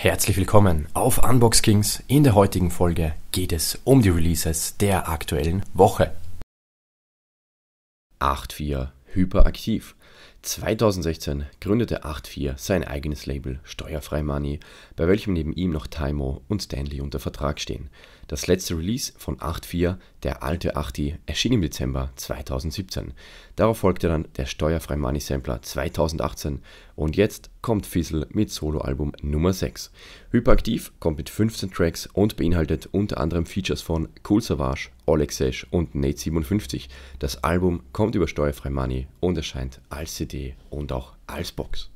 Herzlich willkommen auf Unbox Kings. In der heutigen Folge geht es um die Releases der aktuellen Woche. 84 Hyperaktiv. 2016 gründete 84 sein eigenes Label Steuerfrei Money, bei welchem neben ihm noch Taimo und Stanley unter Vertrag stehen. Das letzte Release von 8.4, der alte 8i, erschien im Dezember 2017. Darauf folgte dann der steuerfreie Money Sampler 2018 und jetzt kommt Fizzle mit Soloalbum Nummer 6. Hyperaktiv kommt mit 15 Tracks und beinhaltet unter anderem Features von Cool Savage, Oleg Sesh und Nate57. Das Album kommt über steuerfrei Money und erscheint als CD und auch als Box.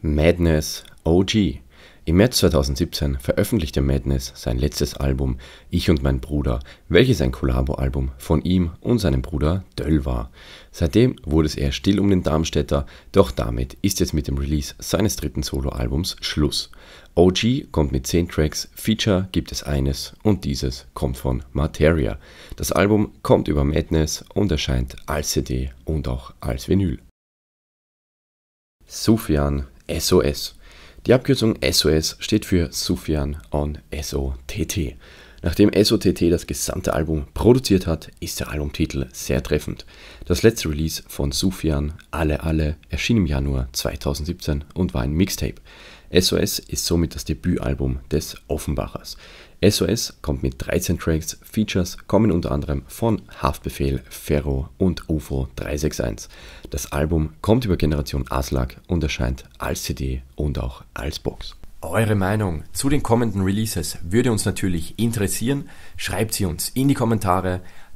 Madness OG im März 2017 veröffentlichte Madness sein letztes Album Ich und mein Bruder, welches ein Kollabo-Album von ihm und seinem Bruder Döll war. Seitdem wurde es eher still um den Darmstädter, doch damit ist jetzt mit dem Release seines dritten Soloalbums Schluss. OG kommt mit 10 Tracks, Feature gibt es eines und dieses kommt von Materia. Das Album kommt über Madness und erscheint als CD und auch als Vinyl. Sufjan SOS die Abkürzung SOS steht für Sufjan on SOTT. Nachdem SOTT das gesamte Album produziert hat, ist der Albumtitel sehr treffend. Das letzte Release von Sufjan, Alle Alle, erschien im Januar 2017 und war ein Mixtape. SOS ist somit das Debütalbum des Offenbachers. SOS kommt mit 13 Tracks, Features kommen unter anderem von Haftbefehl, Ferro und UFO 361. Das Album kommt über Generation Aslak und erscheint als CD und auch als Box. Eure Meinung zu den kommenden Releases würde uns natürlich interessieren. Schreibt sie uns in die Kommentare